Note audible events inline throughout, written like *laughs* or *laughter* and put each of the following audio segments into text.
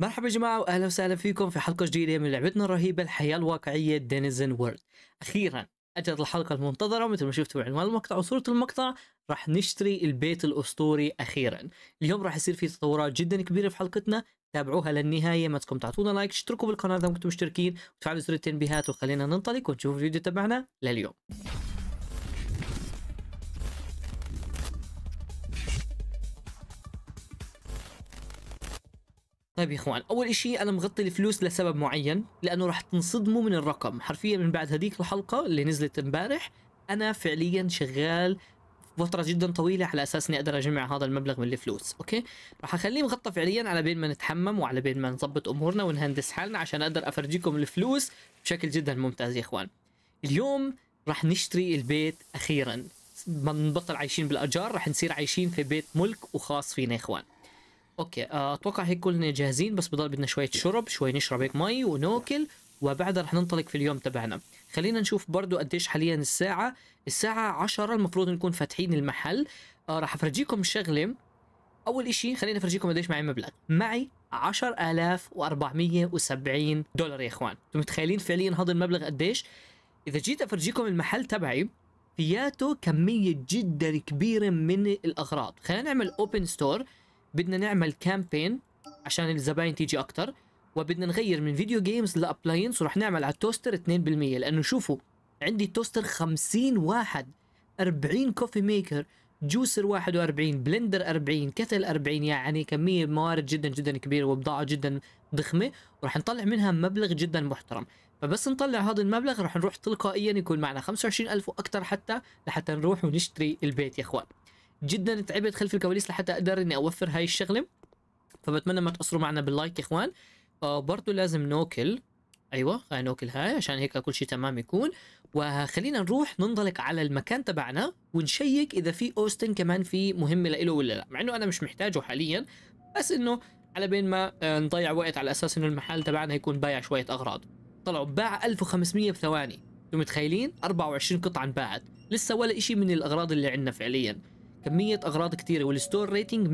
مرحبا يا جماعة وأهلا وسهلا فيكم في حلقة جديدة من لعبتنا الرهيبة الحياة الواقعية دينيزن وورد أخيرا أجت الحلقة المنتظرة مثل ما شفتوا عنوان المقطع وصورة المقطع راح نشتري البيت الأسطوري أخيرا اليوم راح يصير في تطورات جدا كبيرة في حلقتنا تابعوها للنهاية ما تكون تعطونا لايك اشتركوا بالقناة إذا كنتم مشتركين وتفعلوا زر التنبيهات وخلينا ننطلق ونشوف الفيديو تبعنا لليوم طيب يا اخوان اول اشي انا مغطي الفلوس لسبب معين لانه راح تنصدموا من الرقم حرفيا من بعد هذيك الحلقه اللي نزلت امبارح انا فعليا شغال فترة جدا طويلة على اساس اني اقدر اجمع هذا المبلغ من الفلوس، اوكي؟ راح اخليه مغطى فعليا على بين ما نتحمم وعلى بين ما نظبط امورنا ونهندس حالنا عشان اقدر افرجيكم الفلوس بشكل جدا ممتاز يا اخوان. اليوم راح نشتري البيت اخيرا. بنبطل عايشين بالاجار راح نصير عايشين في بيت ملك وخاص فينا يا اخوان. اوكي آه، اتوقع هيك كلنا جاهزين بس بضل بدنا شويه شرب شوي نشرب هيك مي وناكل وبعدها رح ننطلق في اليوم تبعنا خلينا نشوف برضو قديش حاليا الساعة الساعة عشرة المفروض نكون فاتحين المحل آه رح افرجيكم شغلة اول اشي خلينا افرجيكم قديش معي مبلغ معي 10470 دولار يا اخوان انتم متخيلين فعليا هذا المبلغ قديش اذا جيت افرجيكم المحل تبعي فياته كمية جدا كبيرة من الاغراض خلينا نعمل اوبن ستور بدنا نعمل كامبين عشان الزباين تيجي اكثر وبدنا نغير من فيديو جيمز لابلاينس ورح نعمل على التوستر 2% لانه شوفوا عندي توستر 50 واحد 40 كوفي ميكر جوسر 41 بلندر 40 كتل 40 يعني كمية موارد جدا جدا كبيرة وبضاعة جدا ضخمة ورح نطلع منها مبلغ جدا محترم فبس نطلع هذا المبلغ رح نروح تلقائيا يكون معنا 25000 وأكثر حتى لحتى نروح ونشتري البيت يا اخوان جدا تعبت خلف الكواليس لحتى اقدر اني اوفر هاي الشغله فبتمنى ما تقصروا معنا باللايك يا اخوان آه برضو لازم ناكل ايوه هاي ناكل هاي عشان هيك كل شيء تمام يكون وخلينا نروح ننطلق على المكان تبعنا ونشيك اذا في اوستن كمان في مهمه له ولا لا مع انه انا مش محتاجه حاليا بس انه على بين ما آه، نضيع وقت على اساس انه المحل تبعنا يكون بايع شويه اغراض طلعوا باع 1500 بثواني انتم متخيلين 24 قطعه انباعت لسه ولا شيء من الاغراض اللي عندنا فعليا كميه اغراض كثيره والستور ريتنج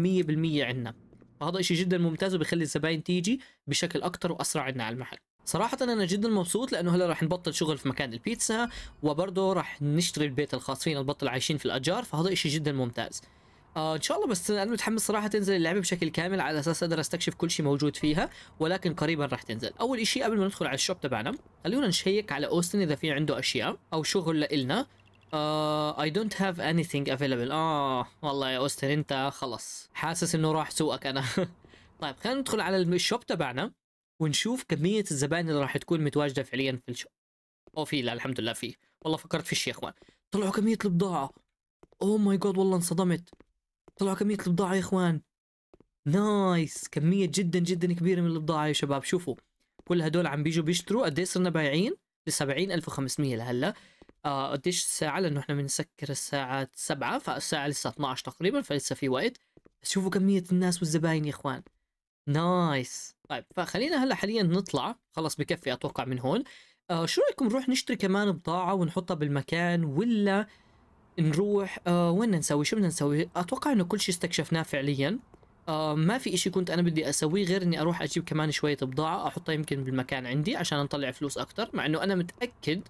100% عندنا فهذا شيء جدا ممتاز وبيخلي الزباين تيجي بشكل اكثر واسرع عندنا على المحل صراحة أنا جدا مبسوط لأنه هلا رح نبطل شغل في مكان البيتزا وبرضه رح نشتري البيت الخاص فينا نبطل عايشين في الأجار فهذا إشي جدا ممتاز. آه ان شاء الله بس انا متحمس صراحه تنزل اللعبه بشكل كامل على اساس اقدر استكشف كل شيء موجود فيها ولكن قريبا راح تنزل اول شيء قبل ما ندخل على الشوب تبعنا خلونا نشيك على اوستن اذا في عنده اشياء او شغل لنا اي دونت هاف اني ثينج افيلبل اه والله يا اوستن انت خلص حاسس انه راح سوقك انا *laughs* طيب خلينا ندخل على الشوب تبعنا ونشوف كميه الزبائن اللي راح تكون متواجده فعليا في الشوب او في لا الحمد لله في والله فكرت في شيء يا اخوان طلعوا كميه البضاعه اوه ماي جاد والله انصدمت طلعوا كميه البضاعه يا اخوان نايس كميه جدا جدا كبيره من البضاعه يا شباب شوفوا كل هدول عم بيجوا بيشتروا قد ايه صرنا بايعين ب 70500 لهلا آه قديش الساعة لأنه احنا بنسكر الساعة سبعة فالساعة لسه 12 تقريبا فلسه في وقت بس شوفوا كمية الناس والزباين يا إخوان نايس طيب فخلينا هلا حاليا نطلع خلص بكفي أتوقع من هون آه شو رأيكم نروح نشتري كمان بضاعة ونحطها بالمكان ولا نروح آه وين نسوي شو بدنا نسوي أتوقع إنه كل شيء استكشفناه فعليا آه ما في إشي كنت أنا بدي أسويه غير إني أروح أجيب كمان شوية بضاعة أحطها يمكن بالمكان عندي عشان نطلع فلوس أكتر مع إنه أنا متأكد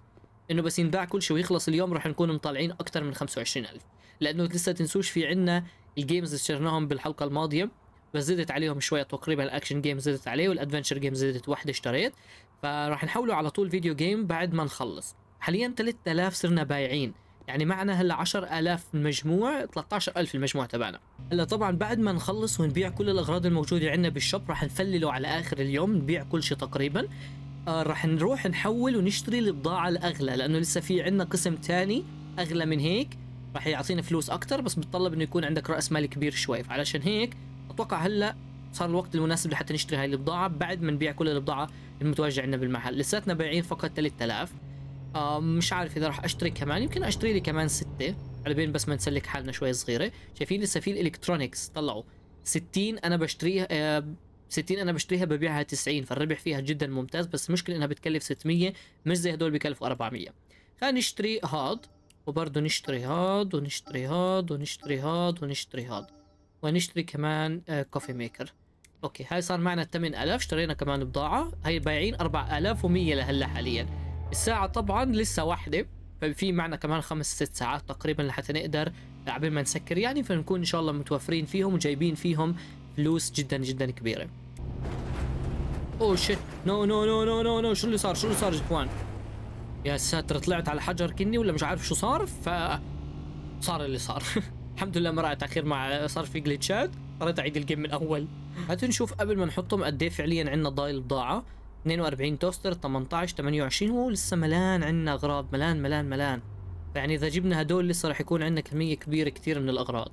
انه بس ينباع كل شيء ويخلص اليوم رح نكون مطلعين اكثر من 25000 لانه لسه تنسوش في عندنا الجيمز اللي اشتريناهم بالحلقه الماضيه بس زدت عليهم شويه تقريبا الاكشن جيم زدت عليه والادفنشر جيم زدت واحده اشتريت فراح نحوله على طول فيديو جيم بعد ما نخلص حاليا 3000 صرنا بايعين يعني معنا هلا 10000 المجموع 13000 المجموع تبعنا هلا طبعا بعد ما نخلص ونبيع كل الاغراض الموجوده عندنا بالشوب راح نفلله على اخر اليوم نبيع كل شيء تقريبا آه، رح نروح نحول ونشتري البضاعة الأغلى لأنه لسه في عندنا قسم ثاني أغلى من هيك رح يعطينا فلوس أكثر بس بتطلب إنه يكون عندك رأس مال كبير شوي فعلشان هيك أتوقع هلا صار الوقت المناسب لحتى نشتري هاي البضاعة بعد ما نبيع كل البضاعة المتواجدة عندنا بالمحل لساتنا بايعين فقط 3000 آه، مش عارف إذا رح أشتري كمان يمكن أشتري لي كمان ستة على بين بس ما نسلك حالنا شوي صغيرة شايفين لسه في الإلكترونكس طلعوا 60 أنا بشتريها آه 60 انا بشتريها ببيعها 90 فالربح فيها جدا ممتاز بس المشكله انها بتكلف 600 مش زي هدول بكلفوا 400 خلينا نشتري هاد وبرضه نشتري هاد ونشتري هاد ونشتري هاد ونشتري هاد ونشتري كمان كوفي آه، ميكر اوكي هاي صار معنا 8000 اشترينا كمان بضاعه هاي بايعين 4100 لهلا حاليا الساعه طبعا لسه واحده ففي معنا كمان خمس ست ساعات تقريبا لحتى نقدر قبل ما نسكر يعني فنكون ان شاء الله متوفرين فيهم وجايبين فيهم فلوس جدا جدا كبيره اوه شيت نو نو نو نو نو نو شو اللي صار شو اللي صار يا اخوان يا ساتر طلعت على حجر كني ولا مش عارف شو صار ف صار اللي صار *laughs* الحمد لله ما راحت اخير مع صار في جليتشات اضطريت اعيد الجيم من الاول هاتوا نشوف قبل ما نحطهم قد ايه فعليا عندنا ضايل بضاعه 42 توستر 18 28 ولسه ملان عندنا اغراض ملان ملان ملان يعني اذا جبنا هدول لسه راح يكون عندنا كميه كبيره كثير من الاغراض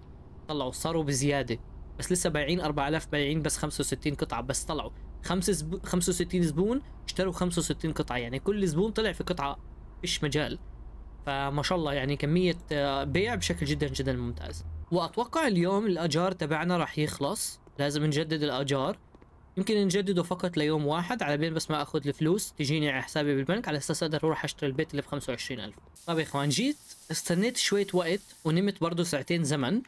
طلعوا صاروا بزياده بس لسه بايعين 4000 بايعين بس 65 قطعه بس طلعوا خمس زب... 65 زبون اشتروا 65 قطعه يعني كل زبون طلع في قطعه مش مجال فما شاء الله يعني كميه آه، بيع بشكل جدا جدا ممتاز واتوقع اليوم الاجار تبعنا راح يخلص لازم نجدد الاجار يمكن نجدده فقط ليوم واحد على بين بس ما اخذ الفلوس تجيني على حسابي بالبنك على اساس اقدر اروح اشتري البيت اللي ب 25000 طيب يا اخوان جيت استنيت شوية وقت ونمت برضه ساعتين زمن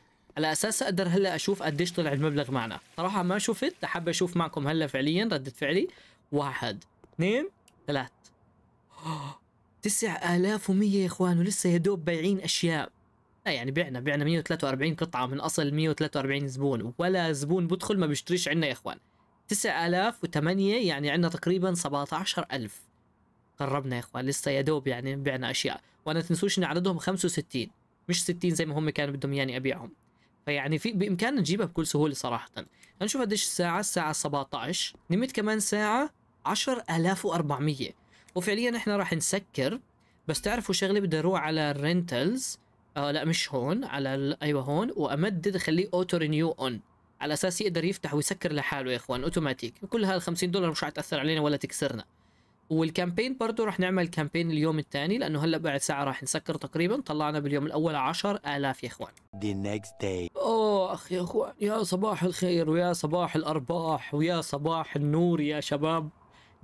على اساس اقدر هلا اشوف قديش طلع المبلغ معنا صراحه ما شفت حاب اشوف معكم هلا فعليا ردة فعلي واحد اثنين ثلاث *gasps* تسع آلاف ومية يا اخوان ولسه يا دوب بايعين اشياء لا يعني بعنا بعنا 143 قطعة من اصل 143 زبون ولا زبون بدخل ما بيشتريش عنا يا اخوان 9008 يعني عندنا تقريبا 17000 قربنا يا اخوان لسه يا دوب يعني بعنا اشياء وانا تنسوش ان عددهم 65 مش 60 زي ما هم كانوا بدهم يعني ابيعهم فيعني في بامكاننا نجيبها بكل سهوله صراحه هنشوف قديش الساعه الساعه 17 نمت كمان ساعه 10400 وفعليا احنا راح نسكر بس تعرفوا شغله بدي اروح على الرنتلز آه لا مش هون على ايوه هون وامدد اخليه اوتو رينيو اون على اساس يقدر يفتح ويسكر لحاله يا اخوان اوتوماتيك كل هال 50 دولار مش حتاثر علينا ولا تكسرنا والكامبين برضه راح نعمل كامبين اليوم الثاني لانه هلا بعد ساعه راح نسكر تقريبا طلعنا باليوم الاول 10000 يا اخوان The next day. اوه اخ يا اخوان يا صباح الخير ويا صباح الارباح ويا صباح النور يا شباب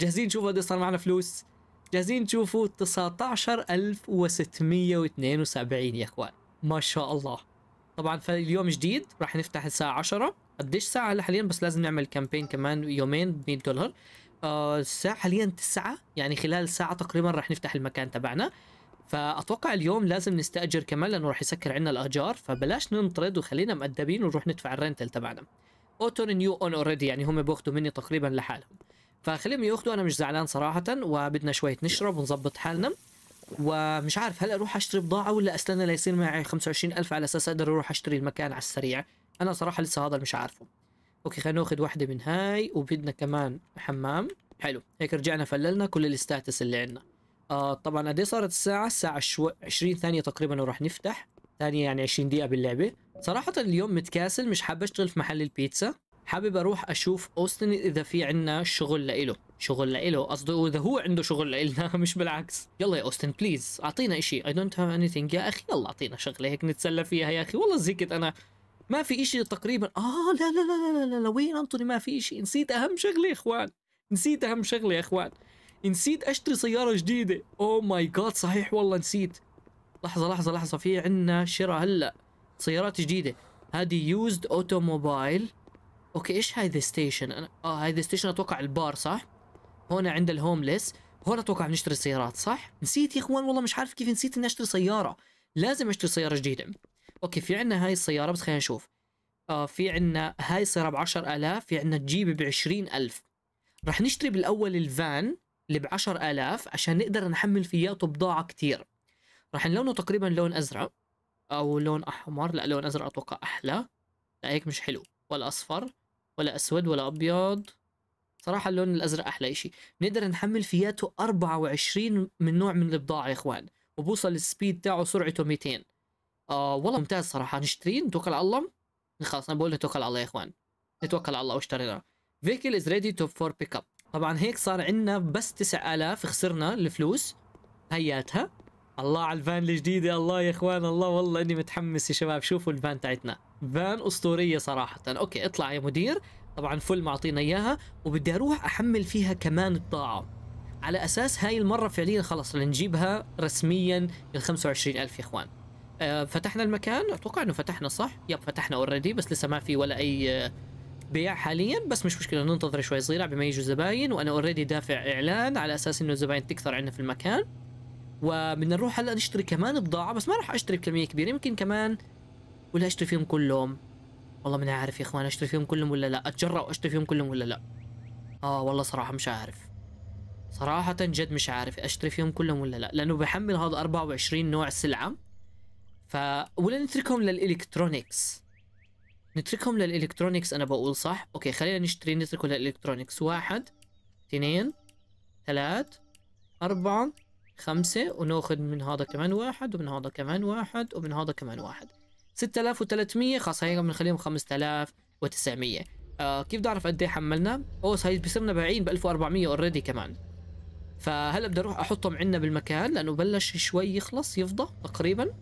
جاهزين تشوفوا قد صار معنا فلوس جاهزين تشوفوا 19672 يا اخوان ما شاء الله طبعا فاليوم جديد راح نفتح الساعه 10 قديش ساعه هلا حاليا بس لازم نعمل كامبين كمان يومين ب 100 دولار آه، الساعه حاليا 9 يعني خلال ساعه تقريبا راح نفتح المكان تبعنا فاتوقع اليوم لازم نستاجر كمان لانه راح يسكر عنا الاجار فبلاش ننطرد وخلينا مأدبين ونروح ندفع الرنتل تبعنا اوتو نيو اون اوريدي يعني هم بياخذوا مني تقريبا لحالهم فخليهم ياخذوا انا مش زعلان صراحه وبدنا شويه نشرب ونظبط حالنا ومش عارف هل اروح اشتري بضاعه ولا استنى ليصير معي 25000 على اساس اقدر اروح اشتري المكان على السريع انا صراحه لسه هذا مش عارفه اوكي خلينا ناخذ واحده من هاي وبدنا كمان حمام حلو هيك رجعنا فللنا كل الستاتس اللي عندنا آه طبعا قد إيه صارت الساعه الساعه شو... 20 ثانيه تقريبا وراح نفتح ثانيه يعني 20 دقيقه باللعبه صراحه اليوم متكاسل مش حاب اشتغل في محل البيتزا حابب اروح اشوف اوستن اذا في عندنا شغل لإله شغل لإله قصده اذا هو عنده شغل لإلنا *laughs* مش بالعكس يلا يا اوستن بليز اعطينا شيء اي دونت هاف اني ثينج يا اخي يلا اعطينا شغله هيك نتسلى فيها يا اخي والله زهقت انا ما في إشي تقريبا آه لا لا لا لا لا, لا وين أنطوني ما في إشي نسيت أهم شغلة يا إخوان نسيت أهم شغلة يا إخوان نسيت أشتري سيارة جديدة أو ماي جاد صحيح والله نسيت لحظة لحظة لحظة في عنا شراء هلا سيارات جديدة هذه يوزد اوتوموبايل اوكي ايش هاي ذا ستيشن انا اه هاي ذا ستيشن اتوقع البار صح هون عند الهومليس هون اتوقع بنشتري سيارات صح نسيت يا اخوان والله مش عارف كيف نسيت اني اشتري سيارة لازم اشتري سيارة جديدة اوكي في عندنا هاي السياره بس خلينا نشوف آه في عندنا هاي السياره ب 10000 في عندنا تجيب ب 20000 رح نشتري بالاول الفان اللي ب 10000 عشان نقدر نحمل فياته بضاعه كتير رح نلونه تقريبا لون ازرق او لون احمر لا لون ازرق اتوقع احلى لا هيك مش حلو ولا اصفر ولا اسود ولا ابيض صراحة اللون الأزرق أحلى إشي نقدر نحمل فياته 24 من نوع من البضاعة يا إخوان وبوصل السبيد تاعه سرعته 200 آه والله ممتاز صراحه نشتريه نتوكل على الله خلاص انا بقول نتوكل على الله يا اخوان نتوكل على الله واشترينا فيكل از ريدي تو فور بيك اب طبعا هيك صار عندنا بس 9000 خسرنا الفلوس هياتها الله على الفان الجديدة الله يا اخوان الله والله اني متحمس يا شباب شوفوا الفان تاعتنا فان اسطورية صراحة اوكي اطلع يا مدير طبعا فل معطينا اياها وبدي اروح احمل فيها كمان الطاعة على اساس هاي المرة فعليا خلص لنجيبها رسميا ال 25000 يا اخوان آه، فتحنا المكان اتوقع انه فتحنا صح يب فتحنا اوريدي بس لسه ما في ولا اي آه، بيع حاليا بس مش مشكله ننتظر شوي صغيره بما يجوا الزباين وانا اوريدي دافع اعلان على اساس انه الزباين تكثر عندنا في المكان وبدنا نروح هلا نشتري كمان بضاعه بس ما راح اشتري بكميه كبيره يمكن كمان ولا اشتري فيهم كلهم والله من عارف يا اخوان اشتري فيهم كلهم ولا لا اتجرأ واشتري فيهم كلهم ولا لا اه والله صراحه مش عارف صراحة جد مش عارف اشتري فيهم كلهم ولا لا لانه بحمل هذا 24 نوع سلعة ف ولا نتركهم للالكترونكس نتركهم للالكترونكس انا بقول صح اوكي خلينا نشتري نتركه للالكترونكس واحد اثنين ثلاث أربعة خمسة وناخذ من هذا كمان واحد ومن هذا كمان واحد ومن هذا كمان واحد 6300 خلص هي هيك بنخليهم 5900 آه كيف بدي أعرف قد إيه حملنا؟ أوه هاي بصيرنا بايعين ب 1400 أوريدي كمان فهلا بدي أروح أحطهم عندنا بالمكان لأنه بلش شوي يخلص يفضى تقريبا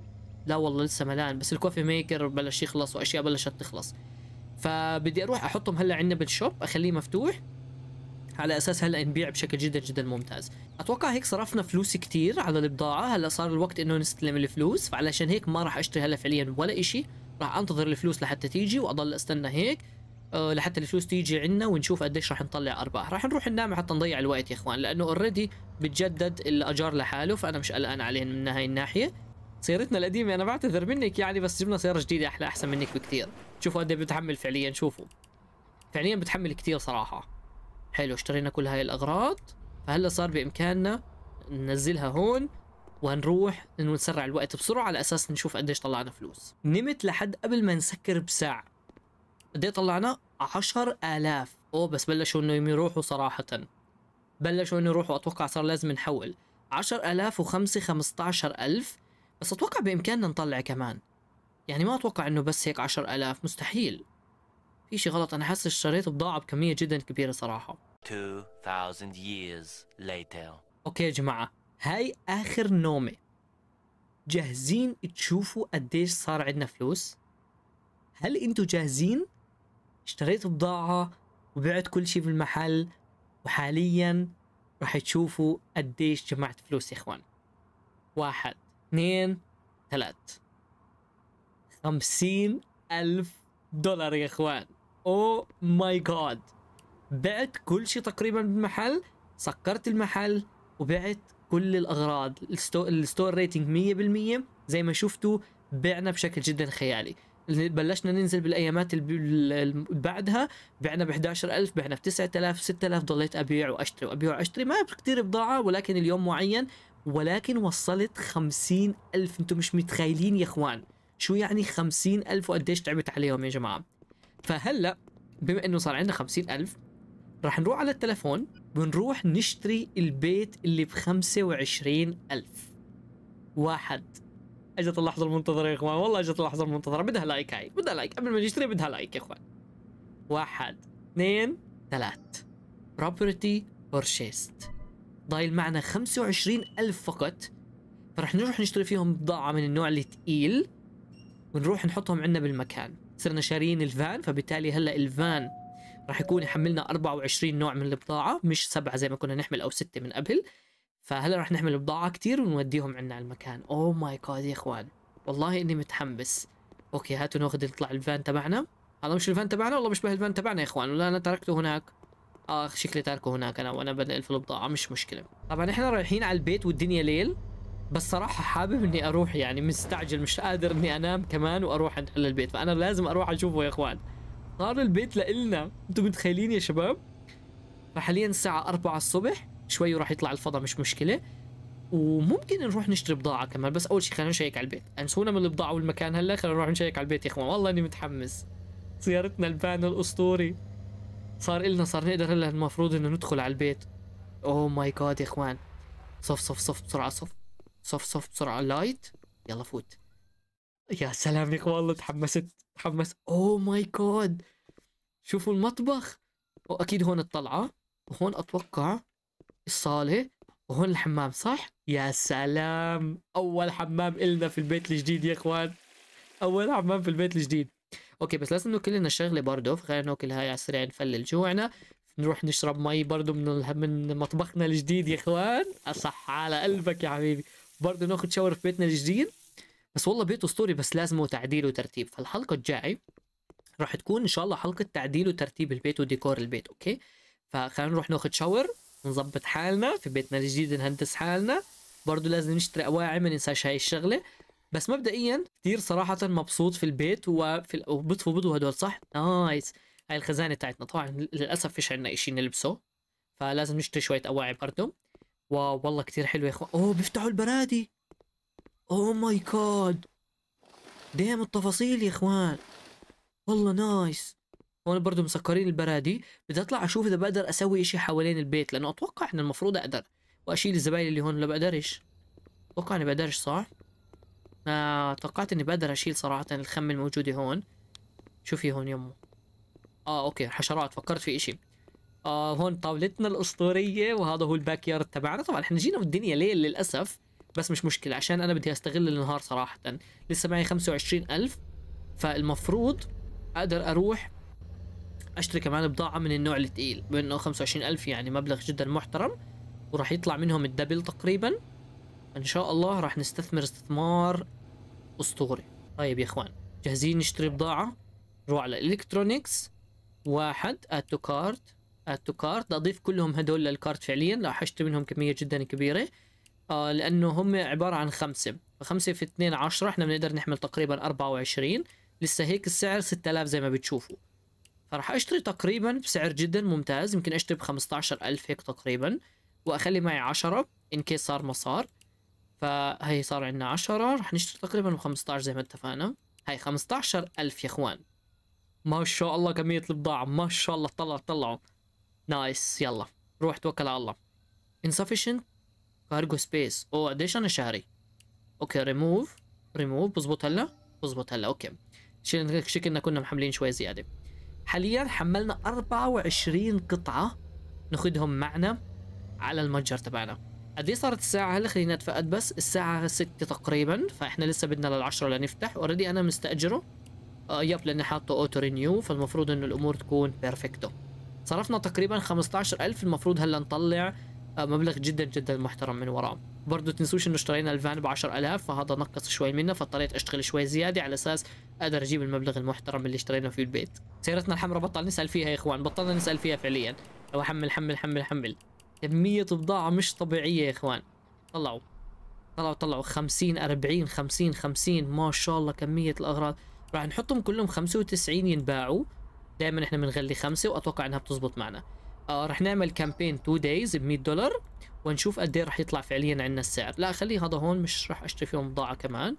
لا والله لسه ملان بس الكوفي ميكر بلش يخلص واشياء بلشت تخلص فبدي اروح احطهم هلا عندنا بالشوب اخليه مفتوح على اساس هلا نبيع بشكل جدا جدا ممتاز اتوقع هيك صرفنا فلوس كتير على البضاعه هلا صار الوقت انه نستلم الفلوس فعلشان هيك ما راح اشتري هلا فعليا ولا إشي راح انتظر الفلوس لحتى تيجي واضل استنى هيك آه، لحتى الفلوس تيجي عندنا ونشوف قديش راح نطلع ارباح راح نروح ننام حتى نضيع الوقت يا اخوان لانه اوريدي بتجدد الاجار لحاله فانا مش قلقان عليه من هاي الناحيه سيارتنا القديمه انا بعتذر منك يعني بس جبنا سياره جديده احلى احسن منك بكثير شوفوا قد إيه بتحمل فعليا شوفوا فعليا بتحمل كثير صراحه حلو اشترينا كل هاي الاغراض فهلا صار بامكاننا ننزلها هون وهنروح نسرع الوقت بسرعه على اساس نشوف قديش طلعنا فلوس نمت لحد قبل ما نسكر بساعه قد إيه طلعنا؟ طلعنا آلاف اوه بس بلشوا انه يروحوا صراحه بلشوا انه يروحوا اتوقع صار لازم نحول عشر آلاف وخمسة ألف بس أتوقع بإمكاننا نطلع كمان يعني ما أتوقع إنه بس هيك عشر ألاف مستحيل في شي غلط أنا حاسس اشتريت بضاعة بكمية جدا كبيرة صراحة 2000 years later أوكي يا جماعة هاي آخر نومة جاهزين تشوفوا قديش صار عندنا فلوس؟ هل انتو جاهزين؟ اشتريت بضاعة وبعت كل شيء بالمحل وحاليا رح تشوفوا قديش جمعت فلوس يا اخوان واحد اثنين ثلاث خمسين ألف دولار يا إخوان أو ماي جاد بعت كل شيء تقريبا بالمحل سكرت المحل وبعت كل الأغراض الستو... الستور ريتنج 100% زي ما شفتوا بعنا بشكل جدا خيالي بلشنا ننزل بالايامات اللي بعدها بعنا ب 11000 بعنا ب 9000 6000 ضليت ابيع واشتري وابيع واشتري ما كثير بضاعه ولكن اليوم معين ولكن وصلت خمسين ألف أنتم مش متخيلين يا إخوان شو يعني خمسين ألف وقديش تعبت عليهم يا جماعة فهلأ بما أنه صار عندنا خمسين ألف راح نروح على التلفون بنروح نشتري البيت اللي بخمسة وعشرين ألف واحد اجت اللحظة المنتظرة يا اخوان والله اجت اللحظة المنتظرة بدها لايك هاي بدها لايك قبل ما نشتري بدها لايك يا اخوان واحد اثنين ثلاث بروبرتي بورشيست ضايل معنا 25 ألف فقط فرح نروح نشتري فيهم بضاعة من النوع الثقيل ونروح نحطهم عندنا بالمكان صرنا شاريين الفان فبالتالي هلا الفان راح يكون يحملنا 24 نوع من البضاعة مش سبعة زي ما كنا نحمل أو ستة من قبل فهلا راح نحمل بضاعة كتير ونوديهم عندنا على المكان أوه ماي جاد يا إخوان والله إني متحمس أوكي هاتوا ناخذ نطلع الفان تبعنا هذا مش الفان تبعنا والله مش به الفان تبعنا يا إخوان ولا أنا تركته هناك اخ شكلي تاركه هناك انا وانا بنقل في البضاعه مش مشكله طبعا احنا رايحين على البيت والدنيا ليل بس صراحه حابب اني اروح يعني مستعجل مش قادر اني انام كمان واروح على البيت فانا لازم اروح اشوفه يا اخوان صار البيت لإلنا انتم متخيلين يا شباب فحاليا الساعه 4 الصبح شوي وراح يطلع الفضاء مش مشكله وممكن نروح نشتري بضاعه كمان بس اول شيء خلينا نشيك على البيت انسونا يعني من البضاعه والمكان هلا خلينا نروح نشيك على البيت يا اخوان والله اني متحمس سيارتنا البان الاسطوري صار إلنا صار نقدر هلا المفروض انه ندخل على البيت اوه ماي جاد يا اخوان صف صف صف بسرعة صف صف صف بسرعة لايت يلا فوت يا سلام يا اخوان والله تحمست تحمست اوه ماي جاد شوفوا المطبخ واكيد هون الطلعة وهون اتوقع الصالة وهون الحمام صح؟ يا سلام أول حمام إلنا في البيت الجديد يا إخوان أول حمام في البيت الجديد اوكي بس لازم ناكل لنا شغله برضه فخلينا ناكل هاي على السريع نفلل جوعنا نروح نشرب مي برضه من من مطبخنا الجديد يا اخوان اصح على قلبك يا حبيبي برضه ناخذ شاور في بيتنا الجديد بس والله بيت اسطوري بس لازمه تعديل وترتيب فالحلقه الجاي راح تكون ان شاء الله حلقه تعديل وترتيب البيت وديكور البيت اوكي فخلينا نروح ناخذ شاور نظبط حالنا في بيتنا الجديد نهندس حالنا برضه لازم نشتري اواعي ما ننساش هاي الشغله بس مبدئيا كثير صراحه مبسوط في البيت وفي وبطفوا وبيض هدول صح نايس هاي الخزانه تاعتنا طبعا للاسف فيش عندنا إشي نلبسه فلازم نشتري شويه اواعي برضه واو والله كثير حلو يا اخوان اوه بيفتحوا البرادي اوه ماي جاد ديم التفاصيل يا اخوان والله نايس هون برضه مسكرين البرادي بدي اطلع اشوف اذا بقدر اسوي اشي حوالين البيت لانه اتوقع ان المفروض اقدر واشيل الزباين اللي هون لا بقدرش اتوقع اني بقدرش صح انا توقعت اني بقدر اشيل صراحة الخم الموجودة هون شوفي هون يمه اه اوكي حشرات فكرت في اشي آه هون طاولتنا الاسطورية وهذا هو الباك يارد تبعنا طبعا احنا جينا بالدنيا ليل للاسف بس مش مشكلة عشان انا بدي استغل النهار صراحة لسه معي 25000 فالمفروض اقدر اروح اشتري كمان بضاعة من النوع الثقيل بانه 25000 يعني مبلغ جدا محترم وراح يطلع منهم الدبل تقريبا ان شاء الله راح نستثمر استثمار اسطوري طيب يا اخوان جاهزين نشتري بضاعه نروح على الكترونكس واحد اد تو كارت اد تو كارت اضيف كلهم هدول للكارت فعليا راح اشتري منهم كميه جدا كبيره آه لانه هم عباره عن خمسه فخمسه في اثنين عشرة احنا بنقدر نحمل تقريبا 24 لسه هيك السعر 6000 زي ما بتشوفوا فراح اشتري تقريبا بسعر جدا ممتاز يمكن اشتري ب 15000 هيك تقريبا واخلي معي 10 ان كيس صار ما صار فهي صار عندنا 10 رح نشتري تقريبا ب 15 زي ما اتفقنا هاي ألف يا اخوان ما شاء الله كمية البضاعة ما شاء الله طلع طلعوا نايس يلا روح توكل على الله insufficient cargo space او قديش انا شهري اوكي ريموف ريموف بزبط هلا بزبط هلا اوكي شكلنا كنا محملين شوي زيادة حاليا حملنا 24 قطعة ناخذهم معنا على المتجر تبعنا قد ايه صارت الساعة هلا خلينا نتفقد بس الساعة 6 تقريبا فاحنا لسه بدنا للعشرة لنفتح اوريدي انا مستأجره آه يب لاني حاطه اوتو رينيو فالمفروض انه الامور تكون بيرفكتو صرفنا تقريبا 15000 المفروض هلا نطلع آه مبلغ جدا جدا محترم من وراه برضه تنسوش انه اشترينا الفان ب 10000 فهذا نقص شوي منه فاضطريت اشتغل شوي زياده على اساس اقدر اجيب المبلغ المحترم اللي اشترينا فيه البيت سيارتنا الحمراء بطل نسال فيها يا اخوان بطلنا نسال فيها فعليا او حمل حمل حمل حمل كمية بضاعة مش طبيعية يا اخوان طلعوا طلعوا طلعوا 50 40 50 50 ما شاء الله كمية الاغراض راح نحطهم كلهم 95 ينباعوا دائما احنا بنغلي خمسة واتوقع انها بتزبط معنا آه راح نعمل كامبين 2 دايز ب 100 دولار ونشوف قد ايه راح يطلع فعليا عندنا السعر لا خليه هذا هون مش راح اشتري فيهم بضاعة كمان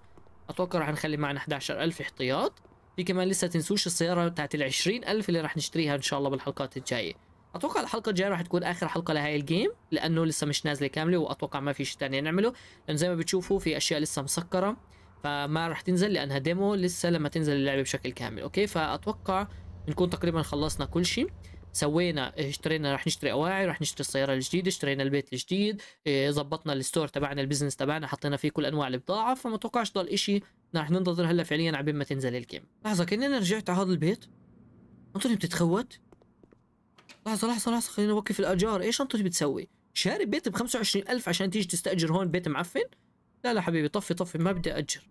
اتوقع راح نخلي معنا 11000 احتياط في كمان لسه تنسوش السيارة بتاعت ال 20000 اللي راح نشتريها ان شاء الله بالحلقات الجاية اتوقع الحلقه الجايه راح تكون اخر حلقه لهاي الجيم لانه لسه مش نازله كامله واتوقع ما في شيء ثاني نعمله لانه زي ما بتشوفوا في اشياء لسه مسكره فما راح تنزل لانها ديمو لسه لما تنزل اللعبه بشكل كامل اوكي فاتوقع بنكون تقريبا خلصنا كل شيء سوينا اشترينا راح نشتري اواعي راح نشتري السياره الجديده اشترينا البيت الجديد آه، ظبطنا ايه الستور تبعنا البزنس تبعنا حطينا فيه كل انواع البضاعه فما اتوقعش ضل شيء راح ننتظر هلا فعليا على ما تنزل الجيم لحظه كاني انا رجعت على هذا البيت انطوني بتتخوت لحظه لحظه لحظه خلينا نوقف الاجار ايش انت بتسوي شاري بيت ب 25000 عشان تيجي تستاجر هون بيت معفن لا لا حبيبي طفي طفي ما بدي اجر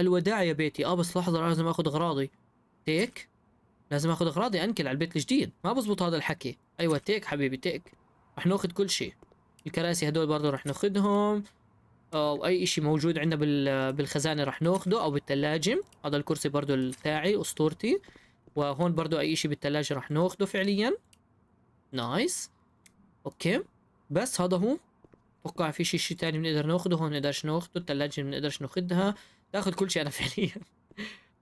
الوداع يا بيتي اه بس لحظه لازم اخذ اغراضي تيك لازم اخذ اغراضي انكل على البيت الجديد ما بزبط هذا الحكي ايوه تيك حبيبي تيك رح ناخذ كل شيء الكراسي هدول برضه رح ناخذهم او اي شيء موجود عندنا بالخزانه رح ناخذه او بالثلاجه هذا الكرسي برضه تاعي اسطورتي وهون برضه اي شيء بالثلاجه رح ناخذه فعليا نايس اوكي بس هذا هو اتوقع في شيء شيء تاني بنقدر ناخده هون بنقدرش ناخده الثلاجة بنقدرش ناخذها تاخذ كل شيء انا *laughs* فعليا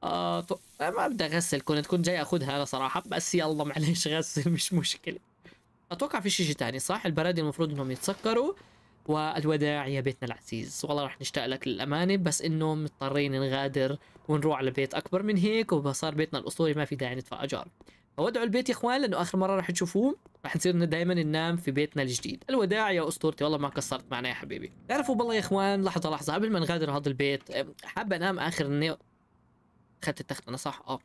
آه ط... ما بدي اغسل كنت كنت جاي اخذها انا صراحة بس يلا معلش غسل مش مشكلة اتوقع في شيء شي تاني صح البرادي المفروض انهم يتسكروا والوداع يا بيتنا العزيز والله رح نشتاق لك للأمانة بس إنه مضطرين نغادر ونروح على بيت أكبر من هيك وصار بيتنا الأسطوري ما في داعي ندفع أجار او البيت يا اخوان لانه اخر مره راح تشوفوه راح نصير دائما ننام في بيتنا الجديد الوداع يا اسطورتي والله ما قصرت معنا يا حبيبي تعرفوا بالله يا اخوان لحظه لحظه قبل ما نغادر هذا البيت حابه انام اخر النيو اخذت التخت انا صح اه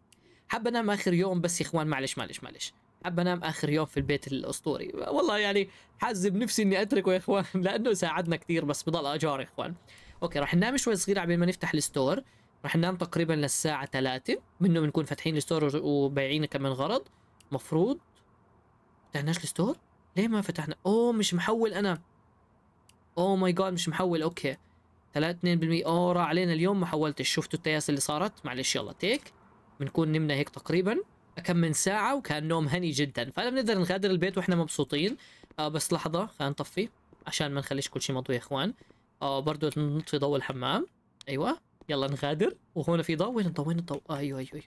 حابه انام اخر يوم بس يا اخوان معلش معلش معلش حابه انام اخر يوم في البيت الاسطوري والله يعني حاسس بنفسي اني اتركه يا اخوان *laughs* لانه ساعدنا كثير بس بضل اجار يا اخوان اوكي راح ننام شوي صغير على ما نفتح الستور راح ننام تقريبا للساعة ثلاثة منه بنكون فاتحين الستور وبايعين كم من غرض مفروض فتحناش الستور ليه ما فتحنا اوه مش محول انا اوه ماي جاد مش محول اوكي 3 2% اوه راح علينا اليوم ما حولتش شفتوا التياس اللي صارت معلش يلا تيك بنكون نمنا هيك تقريبا كم من ساعة وكان نوم هني جدا فأنا بنقدر نغادر البيت وإحنا مبسوطين آه بس لحظة خلينا نطفي عشان ما نخليش كل شيء مضوي يا إخوان آه برضه نطفي ضوء الحمام أيوة يلا نغادر وهنا في ضوء وين الضوء وين الضوء آه ايوه ايوه, أيوه.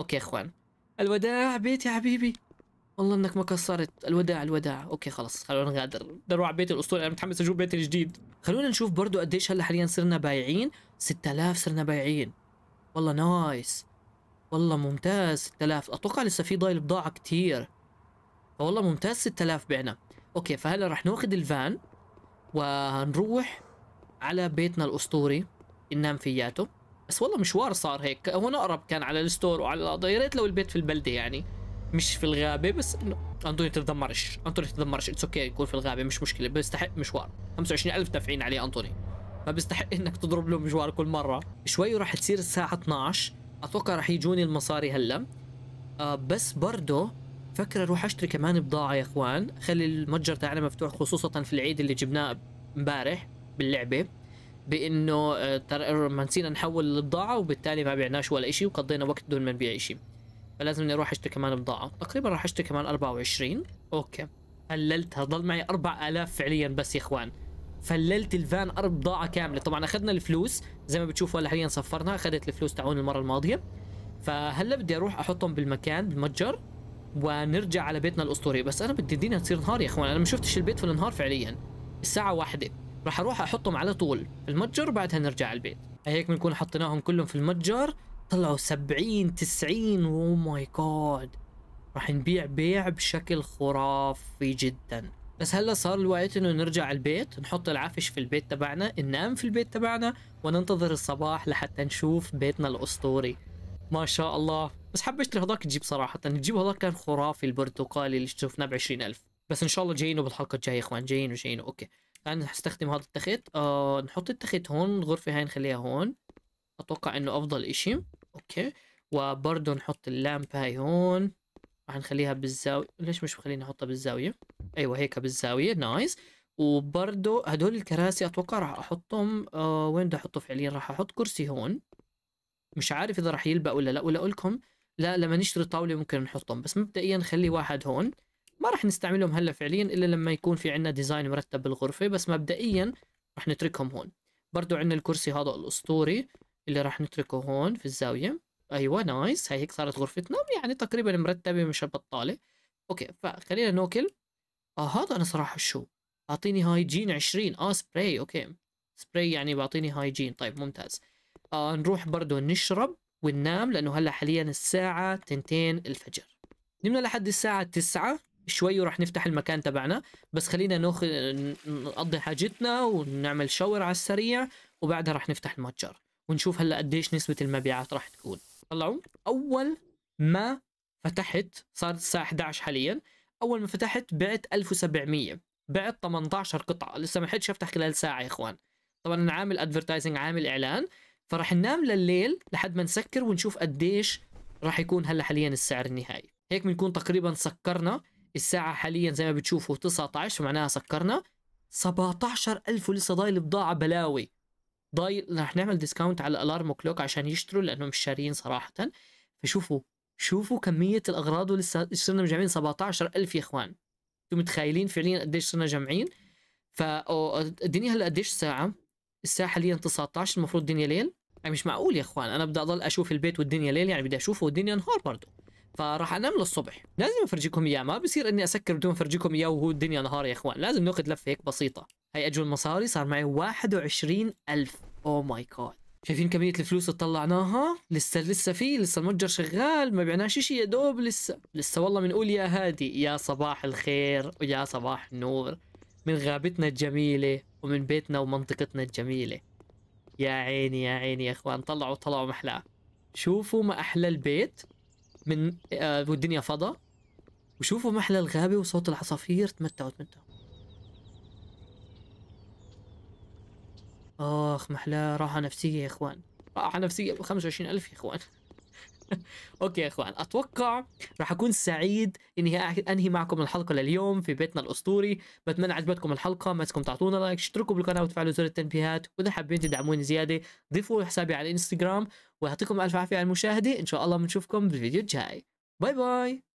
اوكي اخوان الوداع بيتي حبيبي والله انك ما كسرت الوداع الوداع اوكي خلاص خلونا نغادر نروح على بيت الاسطوري انا متحمس اشوف بيتي الجديد خلونا نشوف برضو قديش هلا حاليا صرنا بايعين 6000 صرنا بايعين والله نايس والله ممتاز 6000 اتوقع لسه في ضايل بضاعه كثير والله ممتاز 6000 بعنا اوكي فهلا رح ناخذ الفان وهنروح على بيتنا الاسطوري ينام فياته بس والله مشوار صار هيك هو اقرب كان على الستور وعلى القضاء يا ريت لو البيت في البلده يعني مش في الغابه بس انه انطوني تتدمرش انطوني تتدمرش اتس اوكي يكون في الغابه مش مشكله بيستحق مشوار 25000 دافعين عليه انطوني ما بيستحق انك تضرب له مشوار كل مره شوي وراح تصير الساعه 12 اتوقع راح يجوني المصاري هلا آه بس برضه فكر اروح اشتري كمان بضاعه يا اخوان خلي المتجر تاعنا مفتوح خصوصا في العيد اللي جبناه امبارح باللعبه بانه آه، نسينا نحول البضاعه وبالتالي ما بعناش ولا شيء وقضينا وقت بدون ما نبيع شيء فلازم اروح اشتري كمان بضاعه تقريبا راح اشتري كمان 24 اوكي فللتها ضل معي 4000 فعليا بس يا اخوان فللت الفان أرب بضاعة كاملة طبعا أخذنا الفلوس زي ما بتشوفوا هلا حاليا صفرنا أخذت الفلوس تعون المرة الماضية فهلا بدي أروح أحطهم بالمكان بالمتجر ونرجع على بيتنا الأسطوري بس أنا بدي الدنيا تصير نهار يا إخوان أنا ما شفتش البيت في النهار فعليا الساعة واحدة راح اروح احطهم على طول المتجر وبعدها نرجع على البيت هيك بنكون حطيناهم كلهم في المتجر طلعوا 70 90 او ماي جاد راح نبيع بيع بشكل خرافي جدا بس هلا صار الوقت انه نرجع على البيت نحط العفش في البيت تبعنا ننام في البيت تبعنا وننتظر الصباح لحتى نشوف بيتنا الاسطوري ما شاء الله بس اشتري هذاك تجيب صراحه تجيب هذاك كان خرافي البرتقالي اللي شفناه ب 20000 بس ان شاء الله جايينه بالحلقه الجايه يا اخوان جايينه جايينه اوكي تعال يعني نستخدم هذا التخت آه نحط التخت هون الغرفة هاي نخليها هون اتوقع انه افضل اشي اوكي وبرضه نحط اللامب هاي هون راح نخليها بالزاوية ليش مش مخليني احطها بالزاوية ايوه هيك بالزاوية نايس وبرضه هدول الكراسي اتوقع راح احطهم آه وين بدي احطه فعليا راح احط كرسي هون مش عارف اذا راح يلبق ولا لا ولا اقول لكم لا لما نشتري طاولة ممكن نحطهم بس مبدئيا نخلي واحد هون ما راح نستعملهم هلا فعليا الا لما يكون في عندنا ديزاين مرتب بالغرفه بس مبدئيا راح نتركهم هون برضو عندنا الكرسي هذا الاسطوري اللي راح نتركه هون في الزاويه ايوه نايس هي هيك صارت غرفتنا يعني تقريبا مرتبه مش بطاله اوكي فخلينا ناكل اه هذا انا صراحه شو اعطيني هايجين 20 اه سبراي اوكي سبراي يعني بيعطيني هايجين طيب ممتاز آه نروح برضو نشرب وننام لانه هلا حاليا الساعه 2 الفجر نمنا لحد الساعه 9 شوي وراح نفتح المكان تبعنا بس خلينا ناخذ نقضي حاجتنا ونعمل شاور على السريع وبعدها راح نفتح المتجر ونشوف هلا قديش نسبه المبيعات راح تكون طلعوا اول ما فتحت صارت الساعه 11 حاليا اول ما فتحت بعت 1700 بعت 18 قطعه لسه ما حدش افتح خلال ساعه يا اخوان طبعا انا عامل ادفرتايزنج عامل اعلان فراح ننام لليل لحد ما نسكر ونشوف قديش راح يكون هلا حاليا السعر النهائي هيك بنكون تقريبا سكرنا الساعة حاليا زي ما بتشوفوا 19 فمعناها سكرنا 17000 ولسه ضايل بضاعة بلاوي ضايل رح نعمل ديسكاونت على الارم كلوك عشان يشتروا لانهم مش شاريين صراحة فشوفوا شوفوا كمية الاغراض ولسه صرنا مجمعين 17000 يا اخوان انتم متخيلين فعليا قديش صرنا جمعين فالدنيا هلا قديش ساعة الساعة حاليا 19 المفروض الدنيا ليل يعني مش معقول يا اخوان انا بدي اضل اشوف البيت والدنيا ليل يعني بدي اشوفه والدنيا نهار برضه فراح انام للصبح لازم افرجيكم اياه ما بصير اني اسكر بدون افرجيكم اياه وهو الدنيا نهار يا اخوان لازم ناخذ لفه هيك بسيطه هي اجوا المصاري صار معي 21000 او ماي جاد شايفين كمية الفلوس اللي طلعناها؟ لسه لسه في لسه المتجر شغال ما بعناش شيء يا دوب لسه لسه والله بنقول يا هادي يا صباح الخير ويا صباح النور من غابتنا الجميلة ومن بيتنا ومنطقتنا الجميلة يا عيني يا عيني يا اخوان طلعوا طلعوا محلاه شوفوا ما احلى البيت من آه والدنيا فضا وشوفوا محل الغابة وصوت العصافير تمتعوا تمتعوا آخ محلى راحة نفسية يا إخوان راحة نفسية ب 25000 يا إخوان *laughs* اوكي يا اخوان اتوقع راح اكون سعيد اني انهي معكم الحلقه لليوم في بيتنا الاسطوري بتمنى عجبتكم الحلقه ما تنسوا تعطونا لايك اشتركوا بالقناه وتفعلوا زر التنبيهات واذا حابين تدعموني زياده ضيفوا حسابي على الانستغرام ويعطيكم الف عافيه على المشاهده ان شاء الله بنشوفكم بالفيديو الجاي باي باي